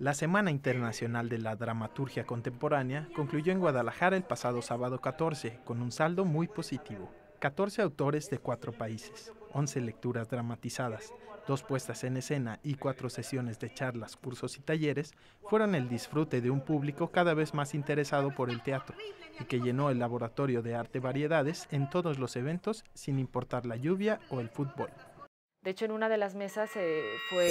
La Semana Internacional de la Dramaturgia Contemporánea concluyó en Guadalajara el pasado sábado 14 con un saldo muy positivo. 14 autores de cuatro países, 11 lecturas dramatizadas, dos puestas en escena y cuatro sesiones de charlas, cursos y talleres fueron el disfrute de un público cada vez más interesado por el teatro y que llenó el laboratorio de arte variedades en todos los eventos sin importar la lluvia o el fútbol. De hecho, en una de las mesas eh, fue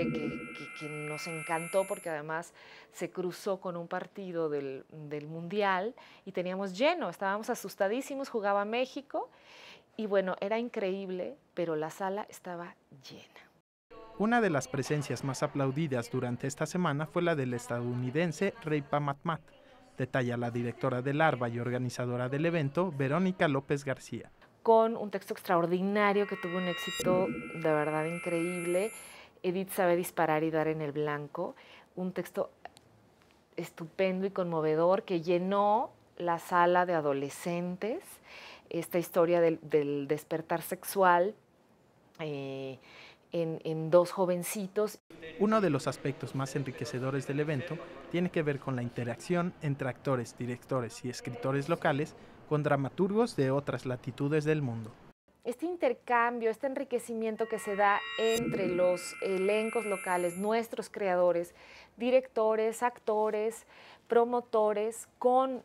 que, nos encantó porque además se cruzó con un partido del, Mundial y teníamos lleno, estábamos asustadísimos, jugaba México y bueno, era increíble, pero la sala estaba llena. Una de las presencias más aplaudidas durante esta semana fue la del estadounidense Reipa Matmat, detalla la directora del ARBA y organizadora del evento, Verónica López García con un texto extraordinario que tuvo un éxito de verdad increíble. Edith sabe disparar y dar en el blanco. Un texto estupendo y conmovedor que llenó la sala de adolescentes. Esta historia del, despertar sexual. Eh, en, en, dos jovencitos. Uno de los aspectos más enriquecedores del evento tiene que ver con la interacción entre actores, directores y escritores locales con dramaturgos de otras latitudes del mundo. Este intercambio, este enriquecimiento que se da entre los elencos locales, nuestros creadores, directores, actores, promotores, con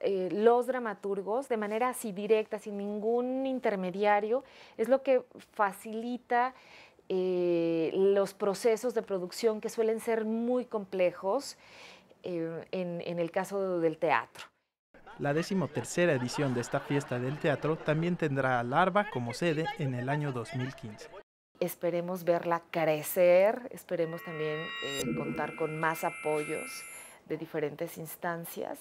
eh, los dramaturgos de manera así directa, sin ningún intermediario, es lo que facilita eh, los procesos de producción que suelen ser muy complejos eh, en el caso del teatro. La decimotercera edición de esta fiesta del teatro también tendrá a Larva como sede en el año 2015. Esperemos verla crecer, esperemos también eh, contar con más apoyos de diferentes instancias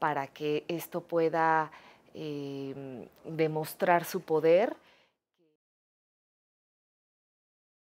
para que esto pueda eh, demostrar su poder.